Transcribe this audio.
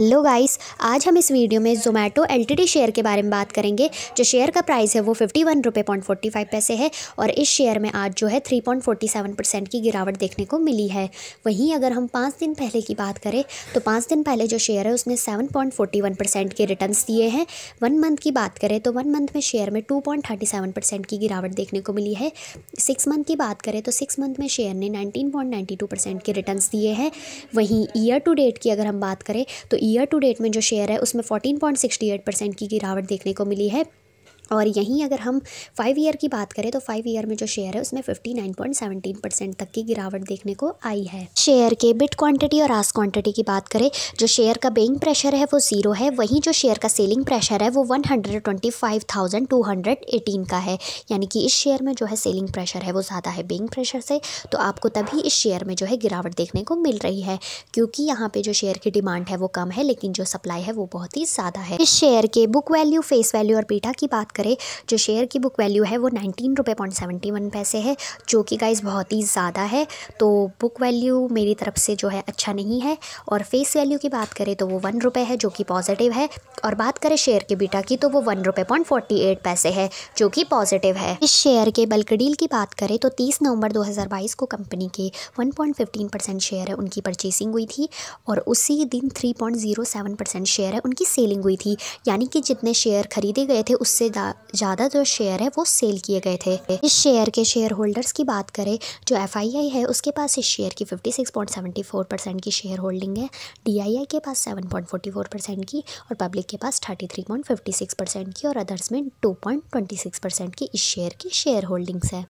hello guys आज हम इस वीडियो में जोमेटो एल शेयर के बारे में बात करेंगे जो शेयर का प्राइस है वो फिफ्टी वन रुपये पॉइंट फोर्टी फाइव पैसे है और इस शेयर में आज जो है three point forty seven percent की गिरावट देखने को मिली है वहीं अगर हम पाँच दिन पहले की बात करें तो पाँच दिन पहले जो शेयर है उसने seven point forty one percent के रिटर्न दिए हैं वन मंथ की बात करें तो वन मंथ में शेयर में two point thirty seven percent की गिरावट देखने को मिली है सिक्स मंथ की बात करें तो सिक्स मंथ में शेयर ने nineteen point ninety two percent के रिटर्न दिए हैं वहीं ईयर टू डेट की अगर हम बात करें तो ईयर टू डेट में जो शेयर है उसमें 14.68 परसेंट की गिरावट देखने को मिली है और यहीं अगर हम फाइव ईयर की बात करें तो फाइव ईयर में जो शेयर है उसमें fifty nine point seventeen percent तक की गिरावट देखने को आई है शेयर के बिट क्वांटिटी और आस क्वांटिटी की बात करें जो शेयर का बेइंग प्रेशर है वो जीरो है वहीं जो शेयर का सेलिंग प्रेशर है वो one hundred twenty five thousand two hundred eighteen का है यानी कि इस शेयर में जो है सेलिंग प्रेशर है वो ज़्यादा है बेइंग प्रेशर से तो आपको तभी इस शेयर में जो है गिरावट देखने को मिल रही है क्योंकि यहाँ पे जो शेयर की डिमांड है वो कम है लेकिन जो सप्लाई है वो बहुत ही ज़्यादा है इस शेयर के बुक वैल्यू फेस वैल्यू और पीठा की बात करें जो शेयर की बुक वैल्यू है वो नाइनटीन रुपये पॉइंट सेवेंटी वन पैसे है जो कि गाइस बहुत ही ज़्यादा है तो बुक वैल्यू मेरी तरफ से जो है अच्छा नहीं है और फेस वैल्यू की बात करें तो वो वन रुपये है जो कि पॉजिटिव है और बात करें शेयर के बीटा की तो वो वन रुपये पॉइंट फोर्टी एट पैसे है जो कि पॉजिटिव है इस शेयर के बल्क डील की बात करें तो तीस नवंबर दो हज़ार बाईस को कंपनी के one point fifteen percent share है उनकी परचेसिंग हुई थी और उसी दिन three point zero seven percent share है उनकी सेलिंग हुई थी यानी कि जितने शेयर खरीदे गए थे उससे ज़्यादा जो शेयर है वो सेल किए गए थे इस शेयर के शेयर होल्डर्स की बात करें जो एफ है उसके पास इस शेयर की 56.74 परसेंट की शेयर होल्डिंग है डी के पास 7.44 परसेंट की और पब्लिक के पास 33.56 परसेंट की और अदर्स में 2.26 परसेंट की इस शेयर की शेयर होल्डिंग्स है